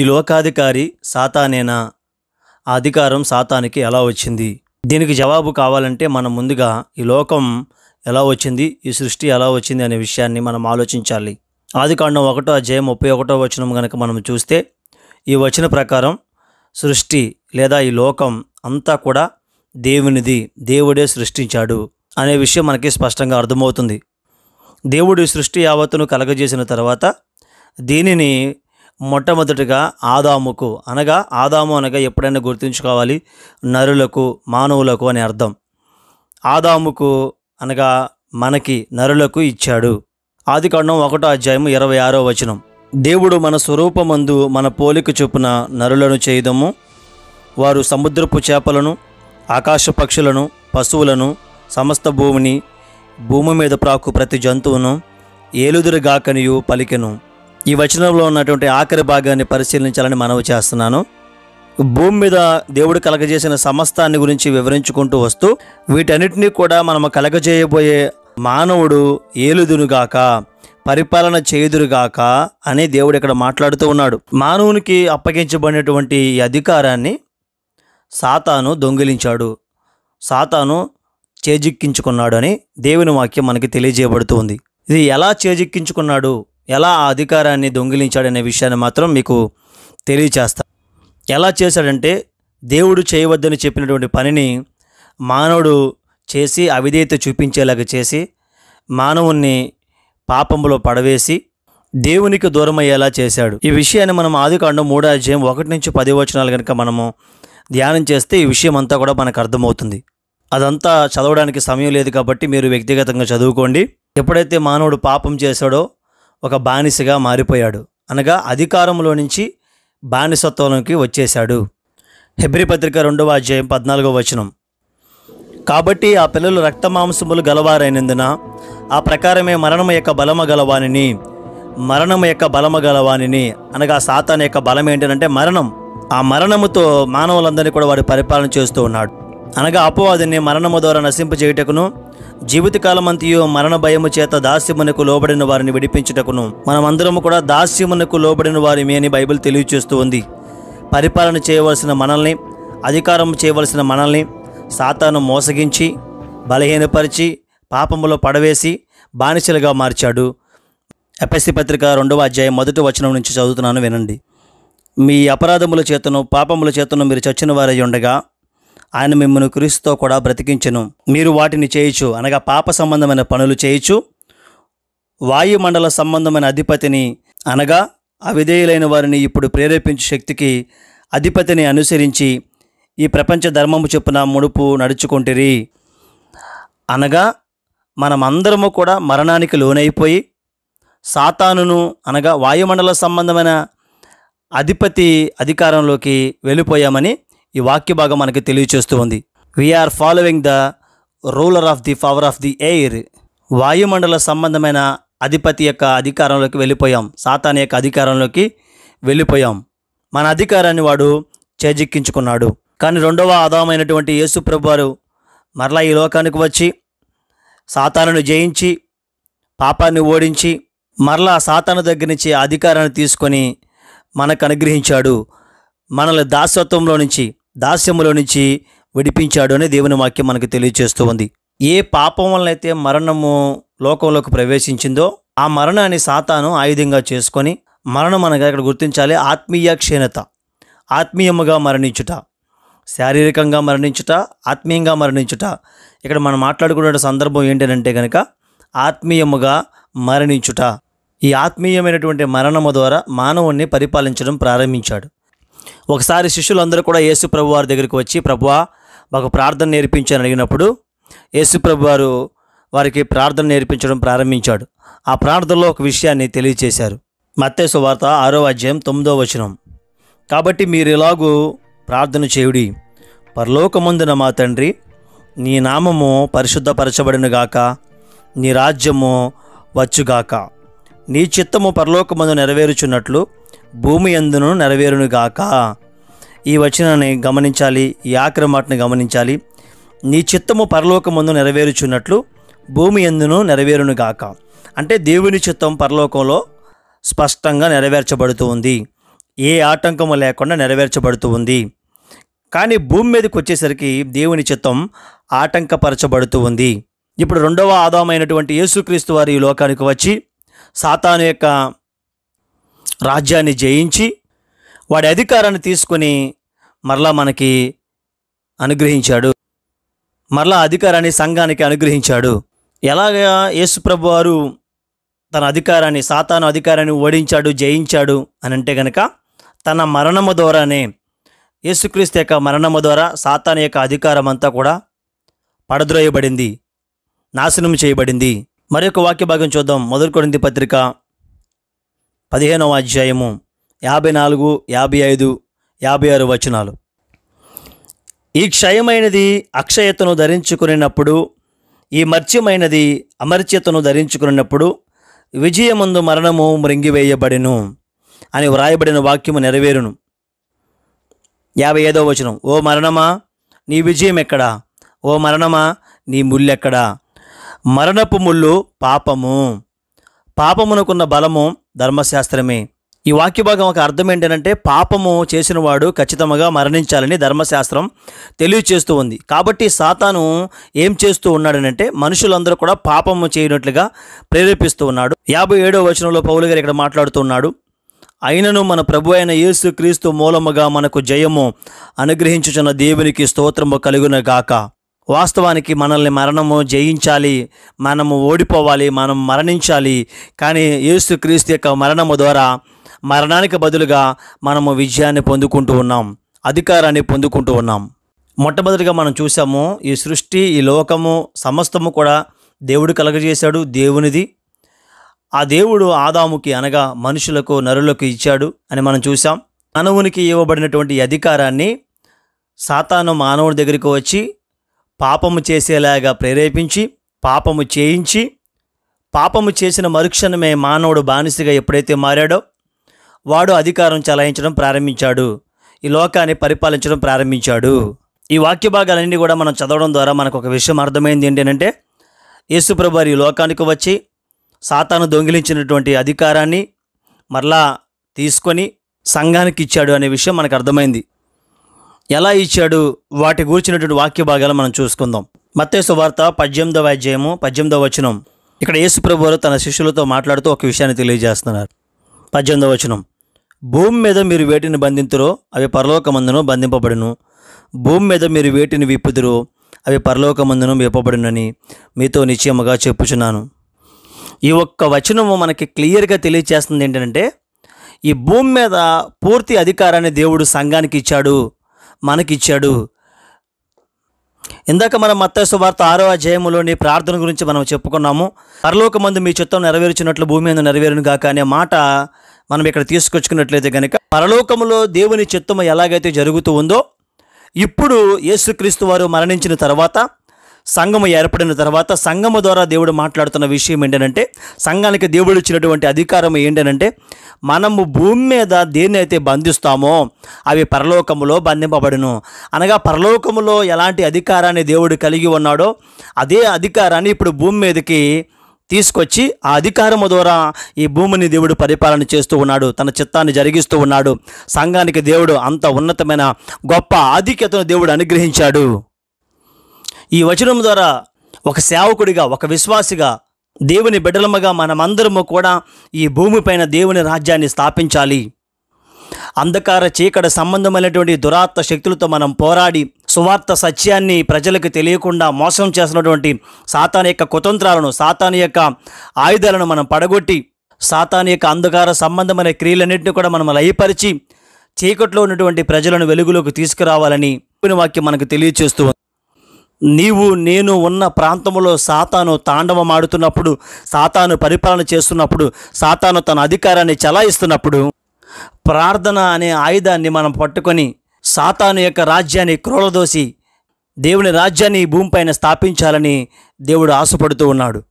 ఈ లోకాధికారి సాతానేనా ఆ అధికారం సాతానికి ఎలా వచ్చింది దీనికి జవాబు కావాలంటే మనం ముందుగా ఈ లోకం ఎలా వచ్చింది ఈ సృష్టి ఎలా వచ్చింది అనే విషయాన్ని మనం ఆలోచించాలి ఆదికాండం ఒకటో అధ్యాయం ముప్పై ఒకటో వచనం కనుక మనం చూస్తే ఈ వచన ప్రకారం సృష్టి లేదా ఈ లోకం అంతా కూడా దేవునిది దేవుడే సృష్టించాడు అనే విషయం మనకి స్పష్టంగా అర్థమవుతుంది దేవుడు సృష్టి యావత్తును కలగజేసిన తర్వాత దీనిని మొట్టమొదటిగా ఆదాముకు అనగా ఆదాము అనగా ఎప్పుడైనా గుర్తుంచుకోవాలి నరులకు మానవులకు అని అర్థం ఆదాముకు అనగా మనకి నరులకు ఇచ్చాడు కాండం ఒకటో అధ్యాయం ఇరవై ఆరో వచనం దేవుడు మన స్వరూపమందు మన పోలిక చొప్పున నరులను చేయదము వారు సముద్రపు చేపలను ఆకాశ పక్షులను పశువులను సమస్త భూమిని భూమి మీద ప్రాకు ప్రతి జంతువును ఏలుదురుగాకనియు పలికెను ఈ వచనంలో ఉన్నటువంటి ఆఖరి భాగాన్ని పరిశీలించాలని మనవి చేస్తున్నాను భూమి మీద దేవుడు కలగజేసిన సమస్తాన్ని గురించి వివరించుకుంటూ వస్తూ వీటన్నిటినీ కూడా మనము కలగజేయబోయే మానవుడు ఏలుదునుగాక పరిపాలన చేయుదురుగాక అని దేవుడు ఇక్కడ మాట్లాడుతూ ఉన్నాడు మానవునికి అప్పగించబడినటువంటి ఈ అధికారాన్ని సాతాను దొంగిలించాడు సాతాను చేజిక్కించుకున్నాడు అని దేవుని వాక్యం మనకి తెలియజేయబడుతుంది ఇది ఎలా చేజిక్కించుకున్నాడు ఎలా ఆ అధికారాన్ని దొంగిలించాడనే విషయాన్ని మాత్రం మీకు తెలియచేస్తా ఎలా చేశాడంటే దేవుడు చేయవద్దని చెప్పినటువంటి పనిని మానవుడు చేసి అవిధేయత చూపించేలాగా చేసి మానవుణ్ణి పాపంలో పడవేసి దేవునికి దూరం అయ్యేలా చేశాడు ఈ విషయాన్ని మనం ఆదికాండం మూడో అధ్యాయం ఒకటి నుంచి పది వచనాలు కనుక మనము ధ్యానం చేస్తే ఈ విషయం అంతా కూడా మనకు అర్థమవుతుంది అదంతా చదవడానికి సమయం లేదు కాబట్టి మీరు వ్యక్తిగతంగా చదువుకోండి ఎప్పుడైతే మానవుడు పాపం చేశాడో ఒక బానిసగా మారిపోయాడు అనగా అధికారంలో నుంచి బానిసత్వంలోకి వచ్చేశాడు హెబ్రి పత్రిక రెండవ అధ్యాయం పద్నాలుగో వచనం కాబట్టి ఆ పిల్లలు రక్త మాంసములు గలవారైనందున ఆ ప్రకారమే మరణము యొక్క బలమ గలవానిని మరణము యొక్క బలమ గలవానిని అనగా సాతాన్ యొక్క బలం ఏంటంటే మరణం ఆ మరణముతో మానవులందరినీ కూడా వాడు పరిపాలన చేస్తూ ఉన్నాడు అనగా అపవాదిని మరణము ద్వారా నశింప జీవితకాలమంతయు మరణ భయము చేత దాస్యమునకు లోబడిన వారిని విడిపించుటకును మనమందరము కూడా దాస్యమునకు లోబడిన వారిమే అని బైబిల్ తెలియచేస్తూ ఉంది పరిపాలన చేయవలసిన మనల్ని అధికారం చేయవలసిన మనల్ని సాతాను మోసగించి బలహీనపరిచి పాపములో పడవేసి బానిసలుగా మార్చాడు ఎపస్సి పత్రిక రెండవ అధ్యాయం మొదటి వచనం నుంచి చదువుతున్నాను వినండి మీ అపరాధముల చేతను పాపముల చేతను మీరు చచ్చిన వారై ఉండగా ఆయన మిమ్మల్ని క్రీస్తుతో కూడా బ్రతికించను మీరు వాటిని చేయొచ్చు అనగా పాప సంబంధమైన పనులు చేయొచ్చు వాయుమండల సంబంధమైన అధిపతిని అనగా అవిధేయులైన వారిని ఇప్పుడు ప్రేరేపించే శక్తికి అధిపతిని అనుసరించి ఈ ప్రపంచ ధర్మము చెప్పున ముడుపు నడుచుకుంటిరి అనగా మనమందరము కూడా మరణానికి లోనైపోయి సాతానును అనగా వాయుమండల సంబంధమైన అధిపతి అధికారంలోకి వెళ్ళిపోయామని ఈ వాక్య భాగం మనకి తెలియచేస్తూ ఉంది we are following the ruler of the power of the air వాయుమండల సంబంధమైన అధిపతి యొక్క అధికారంలోకి వెళ్ళిపోయాం సాతాన్ యొక్క అధికారంలోకి వెళ్ళిపోయాం మన అధికారాన్ని వాడు చేజిక్కించుకున్నాడు కానీ రెండవ ఆదామైనటువంటి యేసు ప్రభువారు మరలా ఈ లోకానికి వచ్చి సాతానును జయించి పాపాన్ని ఓడించి మరలా సాతాను దగ్గర నుంచి అధికారాన్ని తీసుకొని మనకు అనుగ్రహించాడు మనల్ని దాసత్వంలో నుంచి దాస్యములో నుంచి విడిపించాడు అనే దేవుని వాక్యం మనకు తెలియజేస్తూ ఉంది ఏ పాపం వలనైతే మరణము లోకంలోకి ప్రవేశించిందో ఆ మరణాన్ని సాతాను ఆయుధంగా చేసుకొని మరణం అనగా ఇక్కడ గుర్తించాలి ఆత్మీయ క్షీణత ఆత్మీయముగా మరణించుట శారీరకంగా మరణించుట ఆత్మీయంగా మరణించుట ఇక్కడ మనం మాట్లాడుకునే సందర్భం ఏంటంటే కనుక ఆత్మీయముగా మరణించుట ఈ ఆత్మీయమైనటువంటి మరణము ద్వారా మానవుణ్ణి పరిపాలించడం ప్రారంభించాడు ఒకసారి శిష్యులందరూ కూడా యేసు ప్రభు వారి దగ్గరికి వచ్చి ప్రభువా మాకు ప్రార్థన నేర్పించని అడిగినప్పుడు యేసు ప్రభు వారు వారికి ప్రార్థన నేర్పించడం ప్రారంభించాడు ఆ ప్రార్థనలో ఒక విషయాన్ని తెలియచేశారు మత్తేసు వార్త ఆరో అధ్యాయం తొమ్మిదో వచనం కాబట్టి మీరు ఇలాగూ ప్రార్థన చేయుడి పరలోకముందున మా తండ్రి నీ నామము పరిశుద్ధపరచబడినగాక నీ రాజ్యము వచ్చుగాక నీ చిత్తము పరలోకమందు నెరవేరుచున్నట్లు భూమి ఎందును నెరవేరునుగాక ఈ వచనాన్ని గమనించాలి ఈ ఆఖరి మాటను గమనించాలి నీ చిత్తము పరలోకమందు నెరవేరుచున్నట్లు భూమి ఎందును నెరవేరునుగాక అంటే దేవుని చిత్తం పరలోకంలో స్పష్టంగా నెరవేర్చబడుతూ ఉంది ఏ ఆటంకము లేకుండా నెరవేర్చబడుతూ ఉంది కానీ భూమి మీదకి వచ్చేసరికి దేవుని చిత్తం ఆటంకపరచబడుతూ ఉంది ఇప్పుడు రెండవ ఆదామైనటువంటి యేసుక్రీస్తు వారి ఈ లోకానికి వచ్చి సాతాను యొక్క రాజ్యాన్ని జయించి వాడి అధికారాన్ని తీసుకొని మరలా మనకి అనుగ్రహించాడు మరలా అధికారాన్ని సంఘానికి అనుగ్రహించాడు ఎలాగ యేసుప్రభు వారు తన అధికారాన్ని సాతాను అధికారాన్ని ఓడించాడు జయించాడు అని అంటే గనక తన మరణము ద్వారానే యేసుక్రీస్తు యొక్క మరణము ద్వారా సాతాను యొక్క అధికారం అంతా కూడా పడద్రోయబడింది నాశనం చేయబడింది మరొక వాక్య భాగం చూద్దాం మొదటి పత్రిక పదిహేనవ అధ్యాయము యాభై నాలుగు యాభై ఐదు యాభై ఆరు వచనాలు ఈ క్షయమైనది అక్షయతను ధరించుకునేటప్పుడు ఈ మర్చ్యమైనది అమర్చ్యతను ధరించుకున్నప్పుడు విజయమందు మరణము మృంగివేయబడెను అని వ్రాయబడిన వాక్యము నెరవేరును యాభై ఐదవ వచనం ఓ మరణమా నీ విజయం ఎక్కడా ఓ మరణమా నీ ముళ్ళెక్కడా మరణపు ముళ్ళు పాపము పాపమునకున్న బలము ధర్మశాస్త్రమే ఈ వాక్య భాగం ఒక అర్థం ఏంటంటే పాపము చేసినవాడు ఖచ్చితంగా మరణించాలని ధర్మశాస్త్రం తెలియచేస్తూ ఉంది కాబట్టి సాతాను ఏం చేస్తూ ఉన్నాడనంటే మనుషులందరూ కూడా పాపము చేయనట్లుగా ప్రేరేపిస్తూ ఉన్నాడు యాభై ఏడో వచనంలో పౌలు గారు ఇక్కడ మాట్లాడుతున్నాడు అయినను మన ప్రభు అయిన యేసు క్రీస్తు మూలముగా మనకు జయము అనుగ్రహించుచున్న దేవునికి స్తోత్రము కలుగునగాక వాస్తవానికి మనల్ని మరణము జయించాలి మనము ఓడిపోవాలి మనం మరణించాలి కానీ క్రీస్తు యొక్క మరణము ద్వారా మరణానికి బదులుగా మనము విజయాన్ని పొందుకుంటూ ఉన్నాం అధికారాన్ని పొందుకుంటూ ఉన్నాం మొట్టమొదటిగా మనం చూసాము ఈ సృష్టి ఈ లోకము సమస్తము కూడా దేవుడు కలగజేశాడు దేవునిది ఆ దేవుడు ఆదాముకి అనగా మనుషులకు నరులకు ఇచ్చాడు అని మనం చూసాం మానవునికి ఇవ్వబడినటువంటి అధికారాన్ని సాతాను మానవుడి దగ్గరికి వచ్చి పాపము చేసేలాగా ప్రేరేపించి పాపము చేయించి పాపము చేసిన మరుక్షణమే మానవుడు బానిసగా ఎప్పుడైతే మారాడో వాడు అధికారం చలాయించడం ప్రారంభించాడు ఈ లోకాన్ని పరిపాలించడం ప్రారంభించాడు ఈ వాక్య భాగాలన్నీ కూడా మనం చదవడం ద్వారా మనకు ఒక విషయం అర్థమైంది ఏంటంటే యేసుప్రభు వారి లోకానికి వచ్చి సాతాను దొంగిలించినటువంటి అధికారాన్ని మరలా తీసుకొని సంఘానికి ఇచ్చాడు అనే విషయం మనకు అర్థమైంది ఎలా ఇచ్చాడు వాటి గురించినటువంటి వాక్య భాగాలు మనం చూసుకుందాం మత్తేసు వార్త పద్దెనిమిదవ అధ్యాయము పద్దెనిమిదవ వచనం ఇక్కడ యేసుప్రభు తన శిష్యులతో మాట్లాడుతూ ఒక విషయాన్ని తెలియజేస్తున్నారు పద్దెనిమిదవ వచనం భూమి మీద మీరు వేటిని బంధింతురో అవి పరలోకమందును బంధింపబడును భూమి మీద మీరు వేటిని విప్పుదురో అవి పరలోకమందును విప్పబడినని మీతో నిశ్చయముగా చెప్పుచున్నాను ఈ ఒక్క వచనము మనకి క్లియర్గా తెలియజేస్తుంది ఏంటంటే ఈ భూమి మీద పూర్తి అధికారాన్ని దేవుడు సంఘానికి ఇచ్చాడు మనకిచ్చాడు ఇందాక మనం మత్తసు వార్త ఆరో అధ్యాయంలోని ప్రార్థన గురించి మనం చెప్పుకున్నాము మందు మీ చిత్తం నెరవేర్చినట్లు భూమి మీద నెరవేరును గాక అనే మాట మనం ఇక్కడ తీసుకొచ్చుకున్నట్లయితే కనుక పరలోకములో దేవుని చిత్తము ఎలాగైతే జరుగుతూ ఉందో ఇప్పుడు యేసుక్రీస్తు వారు మరణించిన తర్వాత సంఘము ఏర్పడిన తర్వాత సంఘము ద్వారా దేవుడు మాట్లాడుతున్న విషయం ఏంటంటే సంఘానికి దేవుడు ఇచ్చినటువంటి అధికారం ఏంటంటే మనము భూమి మీద దేన్నైతే బంధిస్తామో అవి పరలోకములో బంధింపబడును అనగా పరలోకములో ఎలాంటి అధికారాన్ని దేవుడు కలిగి ఉన్నాడో అదే అధికారాన్ని ఇప్పుడు భూమి మీదకి తీసుకొచ్చి ఆ అధికారము ద్వారా ఈ భూమిని దేవుడు పరిపాలన చేస్తూ ఉన్నాడు తన చిత్తాన్ని జరిగిస్తూ ఉన్నాడు సంఘానికి దేవుడు అంత ఉన్నతమైన గొప్ప ఆధిక్యతను దేవుడు అనుగ్రహించాడు ఈ వచనం ద్వారా ఒక సేవకుడిగా ఒక విశ్వాసిగా దేవుని బిడ్డలమగా మనమందరము కూడా ఈ భూమిపైన దేవుని రాజ్యాన్ని స్థాపించాలి అంధకార చీకటి సంబంధమైనటువంటి దురాత్మ శక్తులతో మనం పోరాడి సువార్త సత్యాన్ని ప్రజలకు తెలియకుండా మోసం చేస్తున్నటువంటి సాతాన్ యొక్క కుతంత్రాలను సాతాన్ యొక్క ఆయుధాలను మనం పడగొట్టి సాతాన్ యొక్క అంధకార సంబంధమైన క్రియలన్నింటినీ కూడా మనం లయపరిచి చీకట్లో ఉన్నటువంటి ప్రజలను వెలుగులోకి తీసుకురావాలని వాక్యం మనకు తెలియచేస్తూ నీవు నేను ఉన్న ప్రాంతంలో సాతాను తాండవమాడుతున్నప్పుడు సాతాను పరిపాలన చేస్తున్నప్పుడు సాతాను తన అధికారాన్ని చలాయిస్తున్నప్పుడు ప్రార్థన అనే ఆయుధాన్ని మనం పట్టుకొని సాతాను యొక్క రాజ్యాన్ని క్రోలదోసి దేవుని రాజ్యాన్ని భూమిపైన స్థాపించాలని దేవుడు ఆశపడుతూ ఉన్నాడు